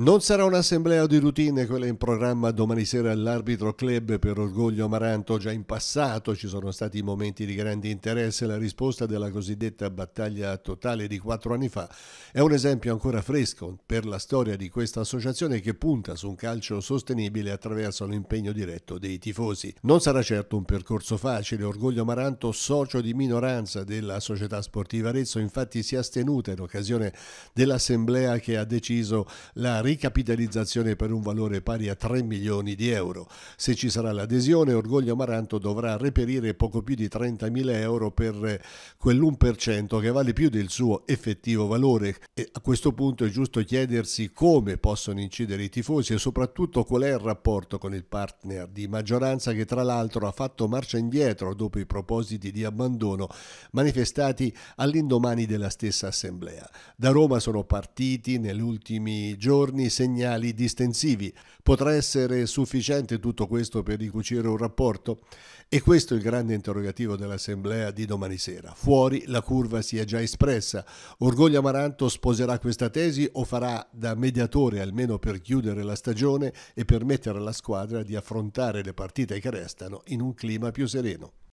Non sarà un'assemblea di routine quella in programma domani sera all'arbitro club per orgoglio amaranto. Già in passato ci sono stati momenti di grande interesse. La risposta della cosiddetta battaglia totale di quattro anni fa è un esempio ancora fresco per la storia di questa associazione che punta su un calcio sostenibile attraverso l'impegno diretto dei tifosi. Non sarà certo un percorso facile. Orgoglio amaranto, socio di minoranza della società sportiva Arezzo, infatti si è astenuta in occasione dell'assemblea che ha deciso la ricapitalizzazione per un valore pari a 3 milioni di euro. Se ci sarà l'adesione, Orgoglio Amaranto dovrà reperire poco più di mila euro per eh, quell'1% che vale più del suo effettivo valore. E a questo punto è giusto chiedersi come possono incidere i tifosi e soprattutto qual è il rapporto con il partner di maggioranza che tra l'altro ha fatto marcia indietro dopo i propositi di abbandono manifestati all'indomani della stessa assemblea. Da Roma sono partiti negli ultimi giorni giorni segnali distensivi. Potrà essere sufficiente tutto questo per ricucire un rapporto? E questo è il grande interrogativo dell'assemblea di domani sera. Fuori la curva si è già espressa. Orgoglio Amaranto sposerà questa tesi o farà da mediatore almeno per chiudere la stagione e permettere alla squadra di affrontare le partite che restano in un clima più sereno?